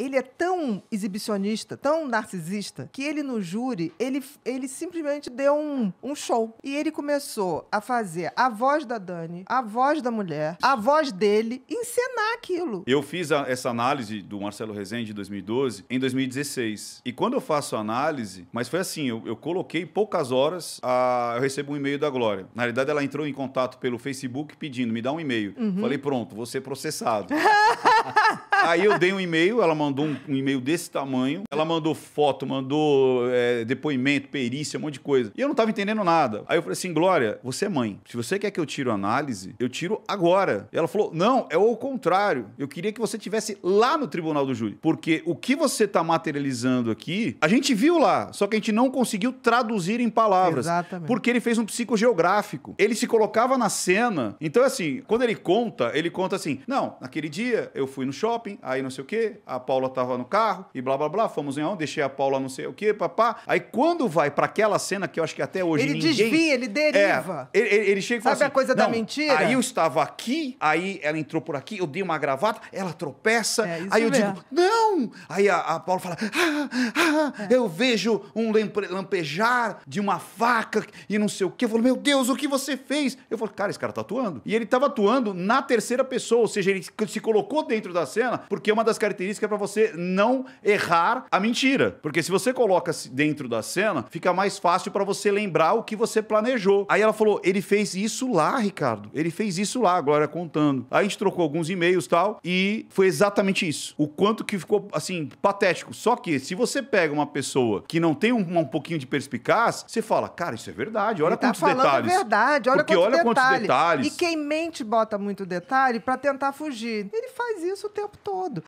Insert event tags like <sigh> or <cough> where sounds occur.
ele é tão exibicionista, tão narcisista, que ele no júri, ele, ele simplesmente deu um, um show. E ele começou a fazer a voz da Dani, a voz da mulher, a voz dele, encenar aquilo. Eu fiz a, essa análise do Marcelo Rezende de 2012, em 2016. E quando eu faço a análise, mas foi assim, eu, eu coloquei poucas horas, a, eu recebo um e-mail da Glória. Na realidade, ela entrou em contato pelo Facebook pedindo, me dá um e-mail. Uhum. Falei, pronto, vou ser processado. <laughs> <laughs> Aí eu dei um e-mail, ela mandou um, um e-mail desse tamanho. Ela mandou foto, mandou é, depoimento, perícia, um monte de coisa. E eu não tava entendendo nada. Aí eu falei assim, Glória, você é mãe. Se você quer que eu tiro análise, eu tiro agora. E ela falou, não, é o contrário. Eu queria que você tivesse lá no tribunal do júri. Porque o que você tá materializando aqui, a gente viu lá, só que a gente não conseguiu traduzir em palavras. Exatamente. Porque ele fez um psicogeográfico. Ele se colocava na cena. Então, assim, quando ele conta, ele conta assim, não, naquele dia eu fui fui no shopping, aí não sei o quê, a Paula tava no carro e blá blá blá, fomos em onde, deixei a Paula não sei o quê, papá. Aí quando vai para aquela cena que eu acho que até hoje ele ninguém... desvia, ele é, deriva. É, ele, ele, chega e fala Sabe assim, a coisa da mentira? Aí eu estava aqui, aí ela entrou por aqui, eu dei uma gravata, ela tropeça, é, aí eu digo, não! Aí a, a Paula fala, ah, ah, ah é. eu vejo um lampejar de uma faca e não sei o quê. Eu falo, meu Deus, o que você fez? Eu falo, cara, esse cara tá atuando. E ele tava atuando na terceira pessoa, ou seja, ele se colocou dentro dentro da cena, porque uma das características é para você não errar a mentira. Porque se você coloca dentro da cena, fica mais fácil para você lembrar o que você planejou. Aí ela falou: ele fez isso lá, Ricardo. Ele fez isso lá, agora contando. Aí a gente trocou alguns e-mails tal, e foi exatamente isso. O quanto que ficou, assim, patético. Só que se você pega uma pessoa que não tem um, um pouquinho de perspicaz, você fala: cara, isso é verdade, olha ele tá quantos tá falando detalhes. É verdade, olha, quantos, olha detalhes. quantos detalhes. E quem mente bota muito detalhe para tentar fugir. Ele faz isso isso o tempo todo.